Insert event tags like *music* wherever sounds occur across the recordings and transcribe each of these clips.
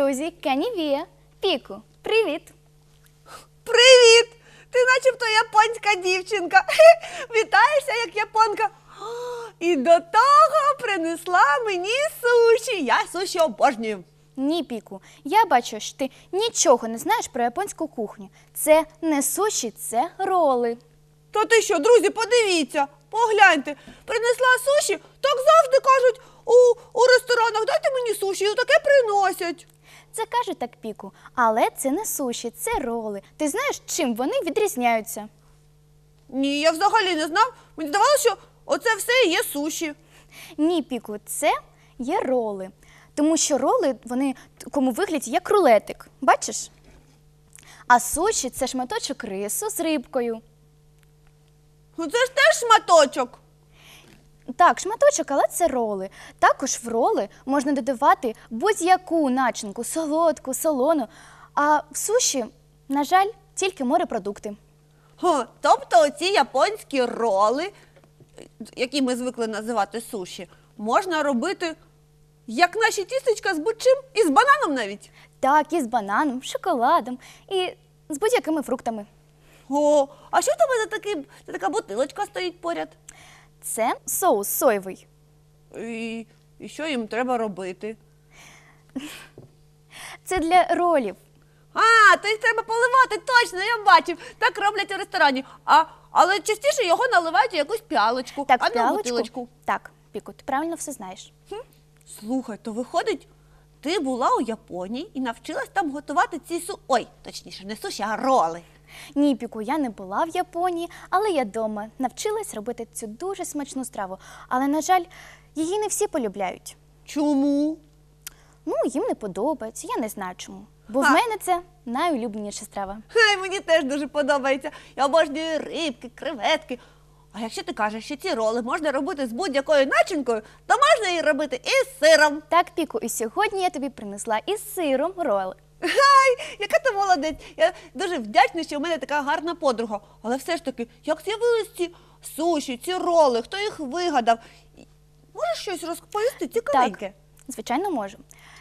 друзі Канівія. Піку, привіт! Привіт! Ти начебто японська дівчинка. Вітаєшся як японка. І до того принесла мені суші. Я суші обожнюю. Ні, піку. Я бачу, що ти нічого не знаєш про японську кухню. Це не суші, це роли. Та ти що, друзі, подивіться, погляньте, принесла суші, так завжди кажуть у у ресторанах дайте мені суші, і таке приносять. Це кажуть так піку, але це не суші, це роли. Ти знаєш, чим вони відрізняються? Ні, я взагалі не знав. Мені здавалося, що оце все є суші. Ні, піку, це є роли. Тому що роли вони в такому вигляді як рулетик. Бачиш? А суші це шматочок рису з рибкою. Ну це ж теж шматочок. Так, шматочок, але це роли. Також в роли можна додавати будь-яку начинку солодку, солону. А в суші, на жаль, тільки морепродукти. Хо, тобто оці японські роли, які ми звикли називати суші, можна робити як наші тістечка з будь-чим і з бананом навіть. Так, і з бананом, шоколадом, і з будь-якими фруктами. О, а що в тебе за, за така бутилочка стоїть поряд? Це соус соєвий. І, і що їм треба робити? Це для ролів. А, то їх треба поливати, точно, я бачив. Так роблять у ресторані. А, але частіше його наливають у якусь п'ялочку, Так, а в бутилочку. Так, Піку, ти правильно все знаєш. Слухай, то виходить, ти була у Японії і навчилась там готувати ці су. Ой, точніше, не суші, а роли. Ні, Піку, я не була в Японії, але я дома навчилась робити цю дуже смачну страву. Але, на жаль, її не всі полюбляють. Чому? Ну, їм не подобається, я не знаю чому. Бо в мене це найулюбленіша страва. Хай мені теж дуже подобається. Я обожнюю рибки, креветки. А якщо ти кажеш, що ці роли можна робити з будь-якою начинкою, то можна її робити і з сиром. Так, піку, і сьогодні я тобі принесла із сиром роли. Гай, яка ти молодець! Я дуже вдячна, що в мене така гарна подруга. Але все ж таки, як з'явились ці суші, ці роли, хто їх вигадав? Можеш щось розповісти? Цікавеньке. Так, звичайно, можу.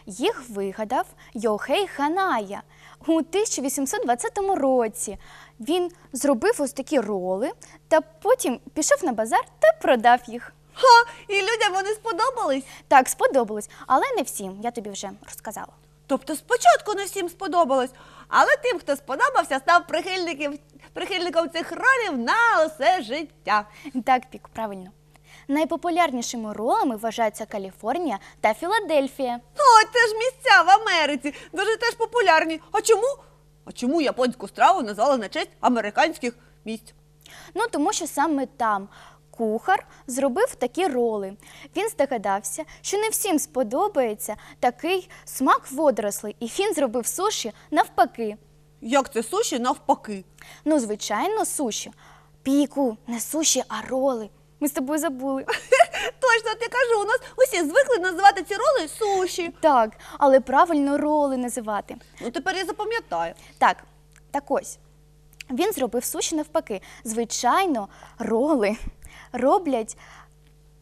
Їх вигадав Йохей Ханая у 1820 році. Він зробив ось такі роли та потім пішов на базар та продав їх. Ха! І людям вони сподобались? Так, сподобались, але не всім, я тобі вже розказала. Тобто спочатку не всім сподобалось, але тим, хто сподобався, став прихильників, прихильником цих ролів на усе життя. Так, пік, правильно. Найпопулярнішими ролами вважаються Каліфорнія та Філадельфія. Ну, О, це ж місця в Америці, дуже теж популярні. А чому? А чому японську страву назвали на честь американських місць? Ну тому що саме там кухар зробив такі роли. Він здогадався, що не всім сподобається такий смак водорослей, і він зробив суші навпаки. Як це суші навпаки? Ну, звичайно, суші. Піку, не суші, а роли. Ми з тобою забули. *laughs* Точно, ти кажу, у нас усі звикли називати ці роли суші. Так, але правильно роли називати. Ну тепер я запам'ятаю. Так, так ось. Він зробив суші навпаки. Звичайно, роли роблять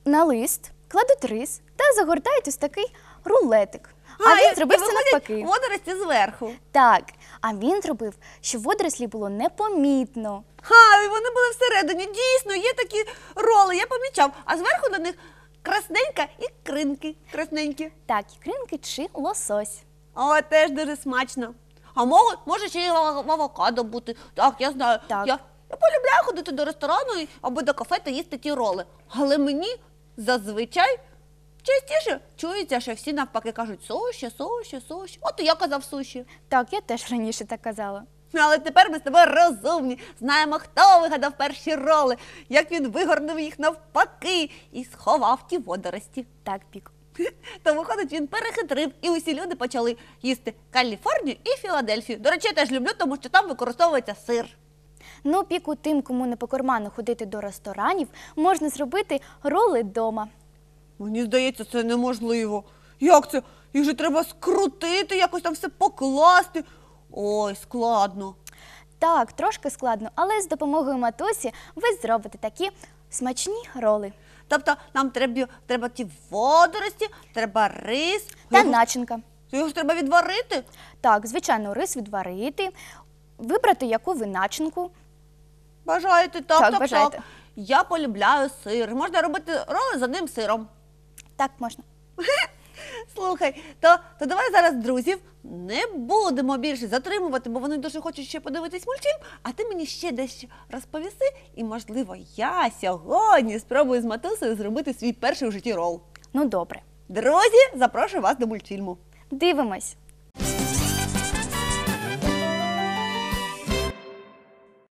на лист, кладуть рис та загортають ось такий рулетик. А, ну, а він зробив це навпаки. Водорості зверху. Так. А він зробив, щоб водорослі було непомітно. Ха, і вони були всередині. Дійсно, є такі роли, я помічав, а зверху на них красненька і кринки. красненькі. Так, і кринки чи лосось. О, теж дуже смачно а може, може ще й в авокадо бути. Так, я знаю. Так. Я, я полюбляю ходити до ресторану або до кафе та їсти ті роли. Але мені зазвичай частіше чується, що всі навпаки кажуть суші, суші, суші. От і я казав суші. Так, я теж раніше так казала. Ну, але тепер ми з тобою розумні, знаємо, хто вигадав перші роли, як він вигорнув їх навпаки і сховав ті водорості. Так, пік. *laughs* То виходить, він перехитрив, і усі люди почали їсти Каліфорнію і Філадельфію. До речі, я теж люблю, тому що там використовується сир. Ну, піку тим, кому не по карману ходити до ресторанів, можна зробити роли вдома. Мені здається, це неможливо. Як це? Їх же треба скрутити, якось там все покласти. Ой, складно. Так, трошки складно, але з допомогою матусі ви зробите такі Смачні роли. Тобто нам треба треба ті водорості, треба рис. Та його, начинка. Його ж треба відварити. Так, звичайно, рис відварити, вибрати яку ви начинку. Бажаєте, так, так, так, бажаєте. так. Я полюбляю сир. Можна робити роли з одним сиром. Так, можна. *laughs* Слухай, то то давай зараз друзів не будемо більше затримувати, бо вони дуже хочуть ще подивитись мультфільм, а ти мені ще дещо розповіси, і, можливо, я сьогодні спробую з матусою зробити свій перший у житті рол. Ну добре. Друзі, запрошую вас до мультфільму. Дивимось.